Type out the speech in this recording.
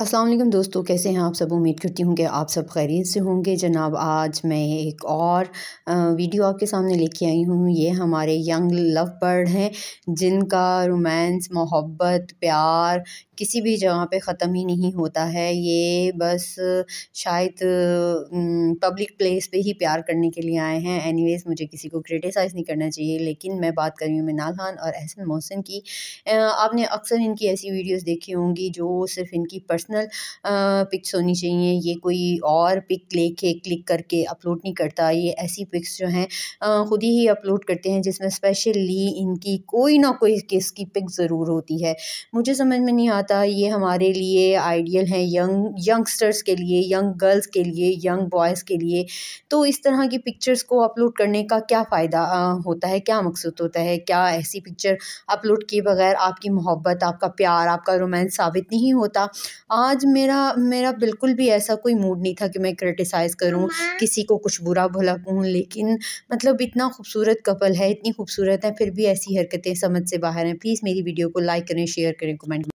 असलम दोस्तों कैसे हैं आप सब उम्मीद करती हूँ कि आप सब खैरियत से होंगे जनाब आज मैं एक और वीडियो आपके सामने लेके आई हूँ ये हमारे यंग लव बर्ड हैं जिनका रोमांस मोहब्बत प्यार किसी भी जगह पे ख़त्म ही नहीं होता है ये बस शायद पब्लिक प्लेस पे ही प्यार करने के लिए आए हैं एनीवेज मुझे किसी को क्रिटिसाइज़ नहीं करना चाहिए लेकिन मैं बात कर रही हूँ मिनाल खान और एहसन मोहसिन की आपने अक्सर इनकी ऐसी वीडियोस देखी होंगी जो सिर्फ इनकी पर्सनल पिक्स होनी चाहिए ये कोई और पिक लेके क्लिक करके अपलोड नहीं करता ये ऐसी पिक्स जो हैं ख़ुद ही अपलोड करते हैं जिसमें स्पेशली इनकी कोई ना कोई किस की पिक ज़रूर होती है मुझे समझ में नहीं आता पता ये हमारे लिए आइडियल हैं यंग यंगस्टर्स के लिए यंग गर्ल्स के लिए यंग बॉयज़ के लिए तो इस तरह की पिक्चर्स को अपलोड करने का क्या फ़ायदा होता है क्या मकसद होता है क्या ऐसी पिक्चर अपलोड किए बगैर आपकी मोहब्बत आपका प्यार आपका रोमांस साबित नहीं होता आज मेरा मेरा बिल्कुल भी ऐसा कोई मूड नहीं था कि मैं क्रिटिसाइज़ करूँ किसी को कुछ बुरा भला कहूँ लेकिन मतलब इतना खूबसूरत कपल है इतनी खूबसूरत है फिर भी ऐसी हरकतें समझ से बाहर हैं प्लीज़ मेरी वीडियो को लाइक करें शेयर करें कमेंट